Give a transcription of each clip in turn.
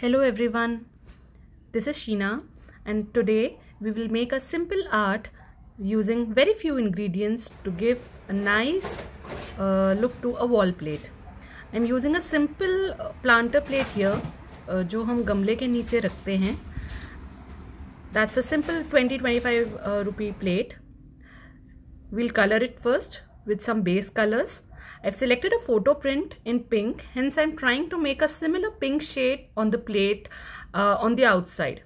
Hello everyone, this is Sheena and today we will make a simple art using very few ingredients to give a nice uh, look to a wall plate. I'm using a simple uh, planter plate here uh, we हम गमले के नीचे That's a simple 20-25 uh, rupee plate. We'll color it first with some base colors. I've selected a photo print in pink, hence I'm trying to make a similar pink shade on the plate uh, on the outside.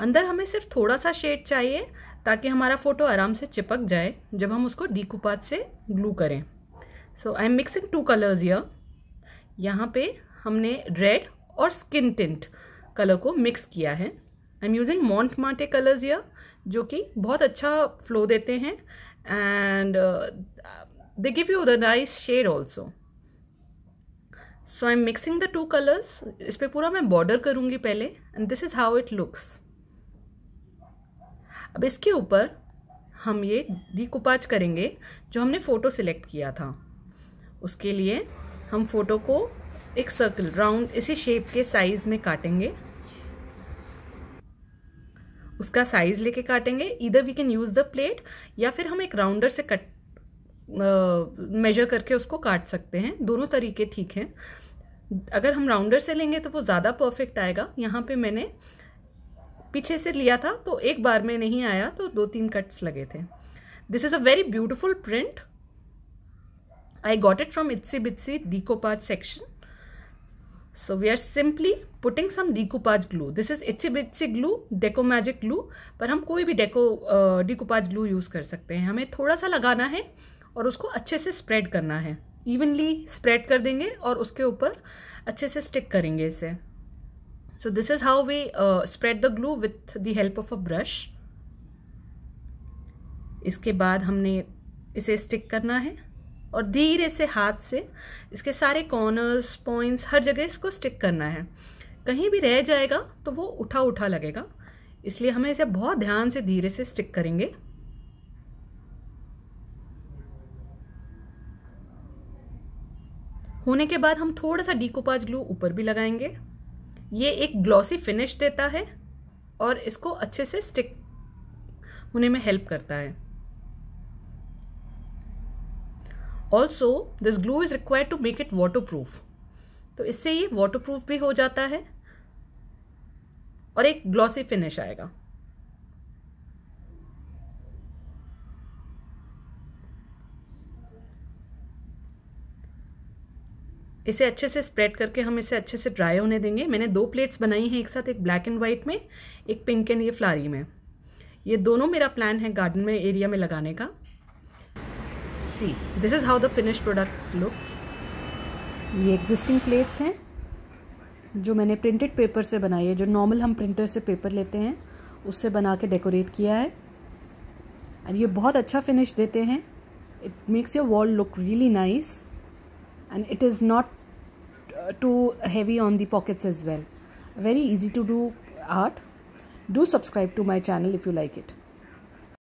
अंदर हमें सिर्फ थोड़ा सा shade चाहिए ताकि हमारा photo आराम से चिपक जाए जब हम उसको डीकुपात से ग्लू करें so I am mixing two colours यर यहाँ पे हमने रेड और स्किन टिंट कलर को मिक्स किया है आई एम यूजिंग मॉन्ट माटे कलर्स यर जो कि बहुत अच्छा फ्लो देते हैं and they give you the nice shade also so I'm mixing the two colors इस पर पूरा मैं border karungi पहले and this is how it looks अब इसके ऊपर हम ये डिकुपाच करेंगे जो हमने फ़ोटो सिलेक्ट किया था उसके लिए हम फ़ोटो को एक सर्कल राउंड इसी शेप के साइज़ में काटेंगे उसका साइज़ लेके काटेंगे इधर we can use the plate या फिर हम एक राउंडर से कट मेजर करके उसको काट सकते हैं दोनों तरीके ठीक हैं अगर हम राउंडर से लेंगे तो वो ज़्यादा परफेक्ट आएगा यहाँ पे मैंने पीछे से लिया था तो एक बार में नहीं आया तो दो तीन कट्स लगे थे this is a very beautiful print I got it from Itsy Bitsy decoupage section so we are simply putting some decoupage glue this is Itsy Bitsy glue Deco Magic glue पर हम कोई भी deco डीकोपाज glue use कर सकते हैं हमें थोड़ा सा लगाना है और उसको अच्छे से स्प्रेड करना है इवनली स्प्रेड कर देंगे और उसके ऊपर अच्छे से स्टिक करेंगे इसे so this is how we spread the glue with the help of a brush इसके बाद हमने इसे स्टिक करना है और धीरे से हाथ से इसके सारे कॉर्नर्स पॉइंट्स हर जगह इसको स्टिक करना है कहीं भी रह जाएगा तो वो उठा उठा लगेगा इसलिए हमें इसे बहुत ध्यान से धीरे से स्टिक करेंगे होने के बाद हम थोड़ा सा डीकोपाज ग्लू ऊपर भी लगाएंगे ये एक ग्लॉसी फिनिश देता है और इसको अच्छे से स्टिक होने में हेल्प करता है also this glue is required to make it waterproof तो इससे ये वाटर प्रूफ भी हो जाता है और एक ग्लॉसी फिनिश आएगा इसे अच्छे से स्प्रेड करके हम इसे अच्छे से ड्राई होने देंगे मैंने दो प्लेट्स बनाई हैं एक साथ एक ब्लैक एंड वाइट में एक पिंक एंड ये फ्लारी में ये दोनों मेरा प्लान है गार्डन में एरिया में लगाने का see this is how the finish product looks ये एग्जिस्टिंग प्लेट्स हैं जो मैंने प्रिंटेड पेपर से बनाई है जो नॉर्मल हम प्रिंटर से पेपर लेते हैं उससे बना के डेकोरेट किया है एंड ये बहुत अच्छा फिनिश देते हैं it makes your wall look really nice and it is not uh, too heavy on the pockets as well very easy to do art do subscribe to my channel if you like it